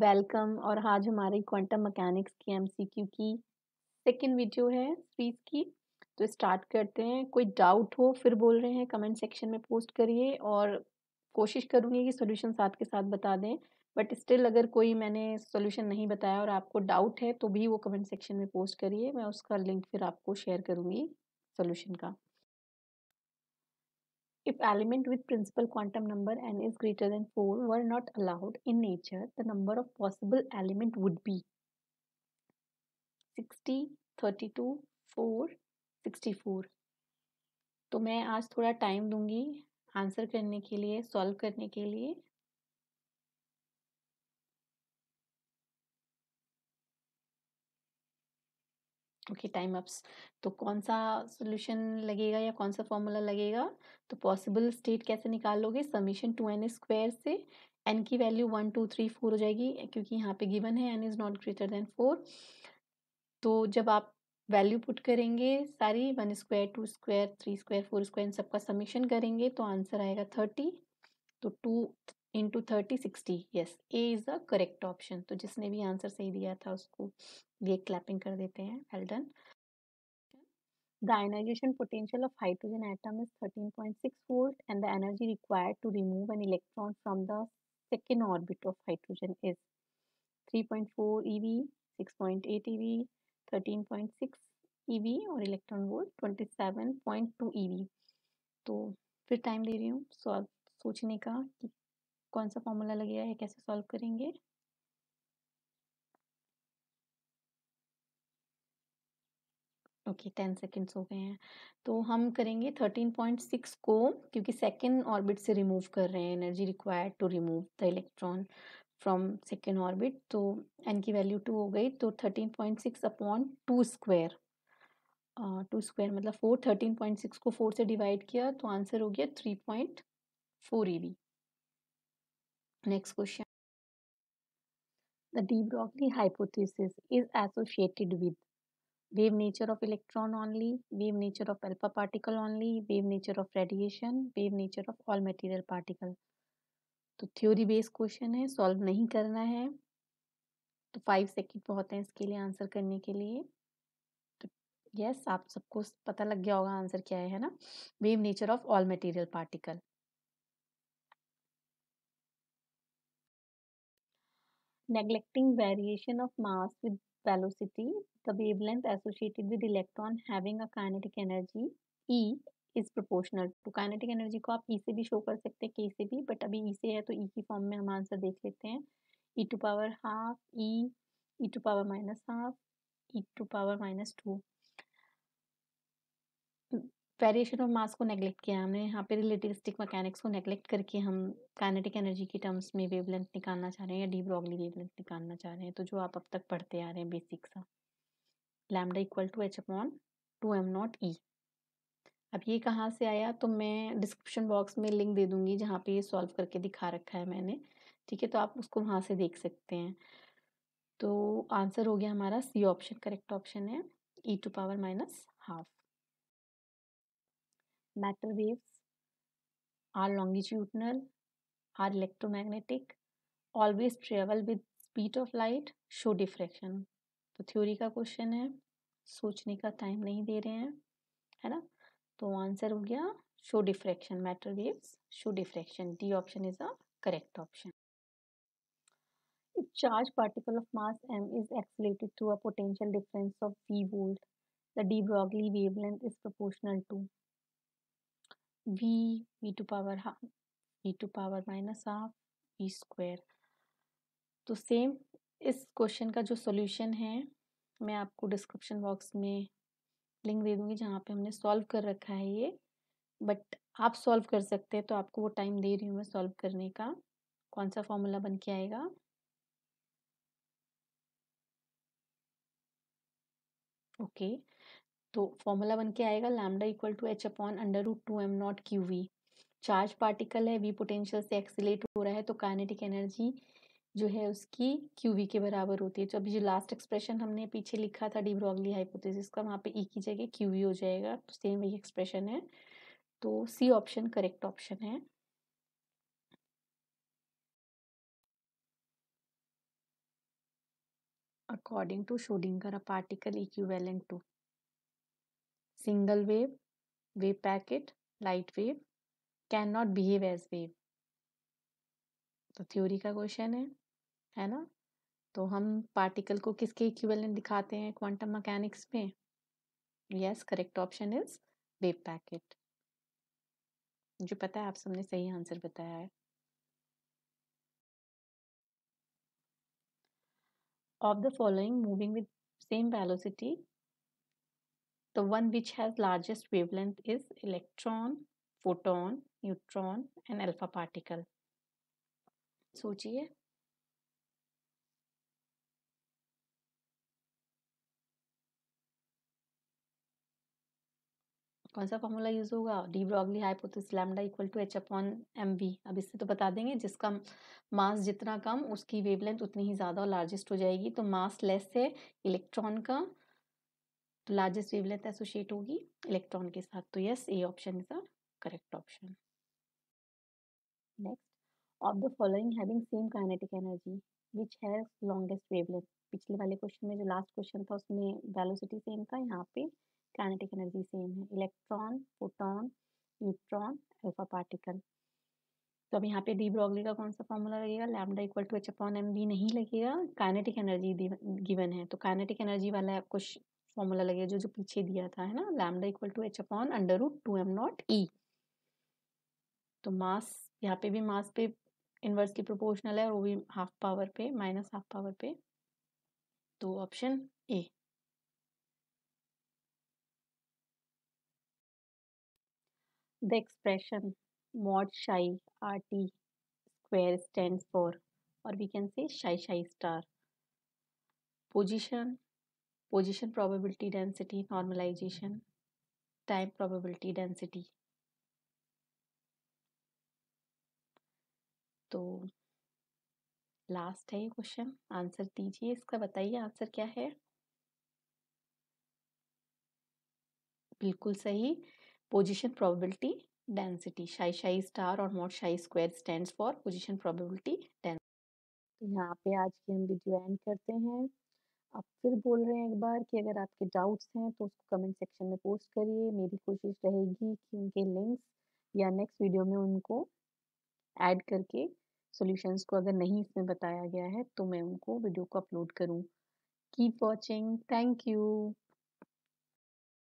Welcome और आज हमारी क्वांटम मैकेनिक्स की एमसीक्यू की सेकंड वीडियो है फीस की तो स्टार्ट करते हैं कोई डाउट हो फिर बोल रहे हैं कमेंट सेक्शन में पोस्ट करिए और कोशिश करूँगी कि सोल्यूशन साथ के साथ बता दें बट स्टिल अगर कोई मैंने सोल्यूशन नहीं बताया और आपको डाउट है तो भी वो कमेंट सेक्शन में पोस्ट करिए मैं उसका लिंक फिर आपको शेयर करूँगी सोल्यूशन का If element with principal quantum number n is greater than 4 were not allowed in nature, the number of possible element would be 60, 32, 4, 64. तो मैं आज थोड़ा टाइम दूंगी आंसर करने के लिए सॉल्व करने के लिए ओके टाइम अप्स तो कौन सा सोल्यूशन लगेगा या कौन सा फॉर्मूला लगेगा तो पॉसिबल स्टेट कैसे निकाल लोगे समीशन टू एन स्क्वायर से एन की value one two three four हो जाएगी क्योंकि यहाँ पे गिवन है n is not greater than four तो जब आप वैल्यू पुट करेंगे सारी one square two square three square four square इन सबका समीशन करेंगे तो आंसर आएगा थर्टी तो two into thirty sixty yes A is the correct option तो जिसने भी आंसर सही दिया था उसको ये क्लैपिंग कर देते हैं एल्डन the ionisation potential of hydrogen atom is thirteen point six volt and the energy required to remove an electron from the second orbit of hydrogen is three point four E eV और electron volt 27.2 eV तो फिर time दे रही हूँ सो सोचने का कि कौन सा फॉर्मूला लगेगा है कैसे सॉल्व करेंगे ओके टेन सेकेंड्स हो गए हैं तो हम करेंगे थर्टीन पॉइंट सिक्स को क्योंकि सेकेंड ऑर्बिट से रिमूव कर रहे हैं energy required to remove the electron from second orbit तो एन की वैल्यू टू हो गई तो thirteen point six upon two square two square मतलब फोर थर्टीन पॉइंट सिक्स को फोर से डिवाइड किया तो आंसर हो गया three point four E e V next question the de Broglie hypothesis is associated with wave nature of electron only wave nature of alpha particle only wave nature of radiation wave nature of all material particle तो theory based question है solve नहीं करना है तो five second बहुत हैं इसके लिए आंसर करने के लिए तो यस आप सबको पता लग गया होगा आंसर क्या है ना wave nature of all material particle neglecting variation of mass with velocity, the wavelength associated with electron having a kinetic energy E is proportional to kinetic energy को आप ई e से भी शो कर सकते हैं के से भी बट अभी ई e से है तो ई e की फॉर्म में हम आंसर देख लेते हैं E to power half E E to power minus half E to power minus two variation of mass को नेगलेक्ट किया हमने यहाँ पे रिलेटिविस्टिक मैकेनिक्स को नेगलेक्ट करके हम काइनेटिक एनर्जी के टर्म्स में वेवलेंथ निकालना चाह रहे हैं या डी ब्रॉगली वेवलेंथ निकालना चाह रहे हैं तो जो आप अब तक पढ़ते आ रहे हैं बेसिक सा lambda equal to h upon two m naught E अब ये कहाँ से आया तो मैं डिस्क्रिप्शन बॉक्स में लिंक दे दूँगी जहाँ पे ये सॉल्व करके दिखा रखा है मैंने ठीक है तो आप उसको वहाँ से देख सकते हैं तो आंसर हो गया हमारा सी ऑप्शन करेक्ट ऑप्शन है E to power minus half matter waves are longitudinal are electromagnetic always travel with speed of light show diffraction तो थ्योरी का क्वेश्चन है सोचने का टाइम नहीं दे रहे हैं है ना तो आंसर हो गया show diffraction matter waves show diffraction D option is a correct option if charged particle of mass m is accelerated through a potential difference of v volt the de broglie wavelength is proportional to v v to power half v to power minus half v square तो same इस question का जो solution है मैं आपको description box में link दे दूंगी जहाँ पे हमने सॉल्व कर रखा है ये बट आप सॉल्व कर सकते हैं तो आपको वो टाइम दे रही हूँ मैं सॉल्व करने का कौन सा फॉर्मूला बन के आएगा ओके okay. तो फॉर्मूला बन के आएगा lambda equal to h upon under root two m naught q V charge particle है वी पोटेंशियल से एक्सिलेट हो रहा है तो काइनेटिक एनर्जी जो है उसकी क्यू वी के बराबर होती है तो अभी जो लास्ट एक्सप्रेशन हमने पीछे लिखा था ब्रॉगली हाइपोथेसिस का वहाँ पे ई e की जगह क्यू वी हो जाएगा तो सेम वही एक्सप्रेशन है तो सी ऑप्शन करेक्ट ऑप्शन है according to Schrodinger, a particle equivalent to single wave wave packet light wave cannot behave as wave तो थ्योरी का क्वेश्चन है है ना तो हम पार्टिकल को किसके इक्विवेलेंट दिखाते हैं क्वांटम मैकेनिक्स में yes correct option is wave packet जो पता है आप सबने सही आंसर बताया है of the following moving with same velocity the one which has largest wavelength is electron photon neutron and alpha particle सोचिए कौन सा फॉर्मूला यूज होगा de Broglie hypothesis lambda equal to h upon m v अब इससे तो बता देंगे जिसका मास जितना कम उसकी वेवलेंथ उतनी ही ज़्यादा और लार्जेस्ट हो जाएगी तो मास लेस है इलेक्ट्रॉन का तो लार्जेस्ट वेवलेंथ एसोशिएट होगी इलेक्ट्रॉन के साथ तो yes A option is a correct option next of the following having same kinetic energy which has longest wavelength पिछले वाले क्वेश्चन में जो लास्ट क्वेश्चन था उसमें वेलोसिटी सेम था यहाँ पे काइनेटिक एनर्जी सेम है electron proton neutron alpha particle तो अब यहाँ पे डी ब्रॉगली का कौन सा फॉर्मूला लगेगा lambda equal to h upon m v नहीं लगेगा काइनेटिक एनर्जी गिवन है तो काइनेटिक एनर्जी वाला कुछ फॉर्मूला लगेगा जो जो पीछे दिया था है ना lambda equal to h upon under root two m naught E तो मास यहाँ पे भी मास पे इन्वर्स की प्रोपोर्शनल है और वो भी हाफ पावर पे माइनस हाफ पावर पे तो option A the expression mod psi r t square stand for और we can say psi psi star position position probability density normalisation time probability density तो last है ये question answer दीजिए इसका बताइए answer क्या है बिल्कुल सही position probability density psi psi star और mod psi square stands for position probability density यहाँ पे आज की हम वीडियो एंड करते हैं आप फिर बोल रहे हैं एक बार कि अगर आपके डाउट्स हैं तो उसको कमेंट सेक्शन में पोस्ट करिए मेरी कोशिश रहेगी कि उनके लिंक्स या नेक्स्ट वीडियो में उनको ऐड करके सॉल्यूशंस को अगर नहीं इसमें बताया गया है तो मैं उनको वीडियो को अपलोड करूँ कीप वॉचिंग थैंक यू